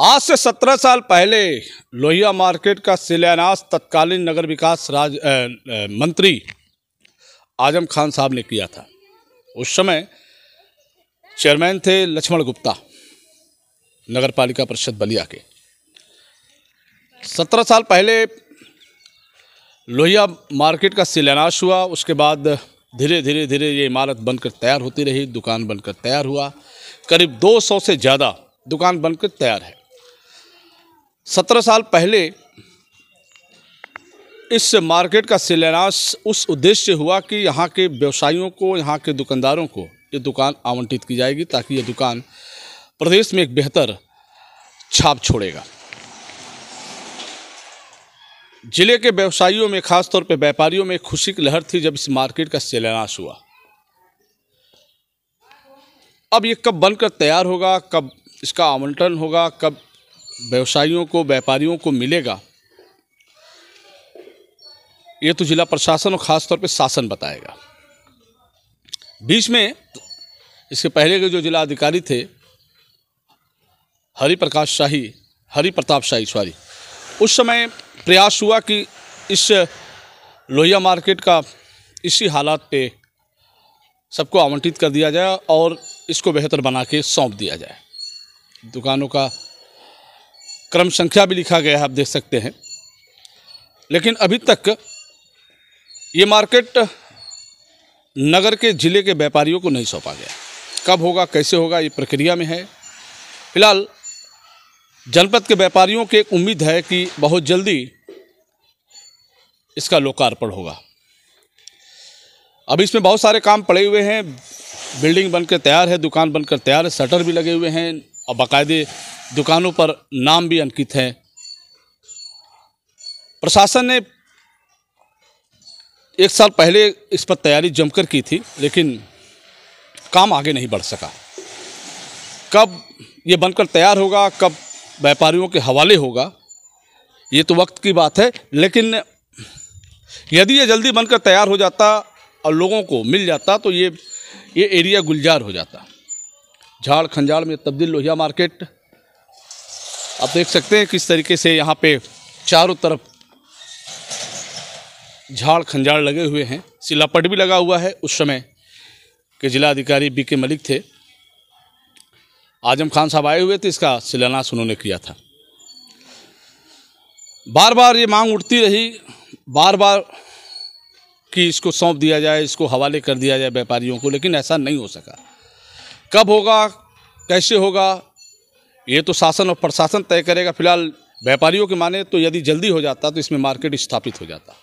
आज से सत्रह साल पहले लोहिया मार्केट का शिलान्यास तत्कालीन नगर विकास राज आ, आ, मंत्री आजम खान साहब ने किया था उस समय चेयरमैन थे लक्ष्मण गुप्ता नगर पालिका परिषद बलिया के सत्रह साल पहले लोहिया मार्केट का शिलान्यास हुआ उसके बाद धीरे धीरे धीरे ये इमारत बनकर तैयार होती रही दुकान बनकर तैयार हुआ करीब 200 से ज़्यादा दुकान बनकर तैयार है सत्रह साल पहले इस मार्केट का शिलान्यास उस उद्देश्य से हुआ कि यहाँ के व्यवसायियों को यहाँ के दुकानदारों को ये दुकान आवंटित की जाएगी ताकि ये दुकान प्रदेश में एक बेहतर छाप छोड़ेगा जिले के व्यवसायियों में खासतौर पर व्यापारियों में खुशी की लहर थी जब इस मार्केट का शिलान्यास हुआ अब ये कब बनकर तैयार होगा कब इसका आवंटन होगा कब व्यवसायियों को व्यापारियों को मिलेगा ये तो जिला प्रशासन और ख़ास तौर पे शासन बताएगा बीच में इसके पहले के जो जिला अधिकारी थे हरि प्रकाश शाही हरि प्रताप शाही सॉरी उस समय प्रयास हुआ कि इस लोहिया मार्केट का इसी हालात पे सबको आवंटित कर दिया जाए और इसको बेहतर बना के सौंप दिया जाए दुकानों का क्रम संख्या भी लिखा गया है आप देख सकते हैं लेकिन अभी तक ये मार्केट नगर के ज़िले के व्यापारियों को नहीं सौंपा गया कब होगा कैसे होगा ये प्रक्रिया में है फिलहाल जनपद के व्यापारियों के उम्मीद है कि बहुत जल्दी इसका लोकार्पण होगा अब इसमें बहुत सारे काम पड़े हुए हैं बिल्डिंग बनकर तैयार है दुकान बनकर तैयार है शटर भी लगे हुए हैं और बाकायदे दुकानों पर नाम भी अंकित हैं प्रशासन ने एक साल पहले इस पर तैयारी जमकर की थी लेकिन काम आगे नहीं बढ़ सका कब ये बनकर तैयार होगा कब व्यापारियों के हवाले होगा ये तो वक्त की बात है लेकिन यदि ये जल्दी बनकर तैयार हो जाता और लोगों को मिल जाता तो ये ये एरिया गुलजार हो जाता झाड़ खंजाड़ में तब्दील लोहिया मार्केट आप देख सकते हैं किस तरीके से यहाँ पे चारों तरफ झाड़ खंजाड़ लगे हुए हैं सिलापट भी लगा हुआ है उस समय के जिला अधिकारी बी के मलिक थे आजम खान साहब आए हुए थे इसका शिलान्यास उन्होंने किया था बार बार ये मांग उठती रही बार बार कि इसको सौंप दिया जाए इसको हवाले कर दिया जाए व्यापारियों को लेकिन ऐसा नहीं हो सका कब होगा कैसे होगा ये तो शासन और प्रशासन तय करेगा फिलहाल व्यापारियों के माने तो यदि जल्दी हो जाता तो इसमें मार्केट स्थापित हो जाता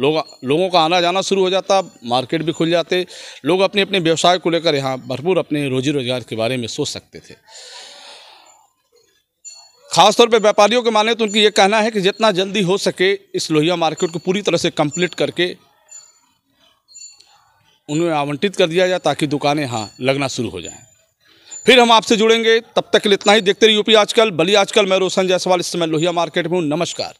लोग लोगों का आना जाना शुरू हो जाता मार्केट भी खुल जाते लोग अपने अपने व्यवसाय को लेकर यहाँ भरपूर अपने रोजी रोजगार के बारे में सोच सकते थे खासतौर पर व्यापारियों के माने तो उनकी ये कहना है कि जितना जल्दी हो सके इस लोहिया मार्केट को पूरी तरह से कंप्लीट करके उन्हें आवंटित कर दिया जाए ताकि दुकानें यहाँ लगना शुरू हो जाएं फिर हम आपसे जुड़ेंगे तब तक के लिए इतना ही देखते रहिए यूपी आजकल भली आजकल मैं रोशन जायसवाल इस समय लोहिया मार्केट में हूँ नमस्कार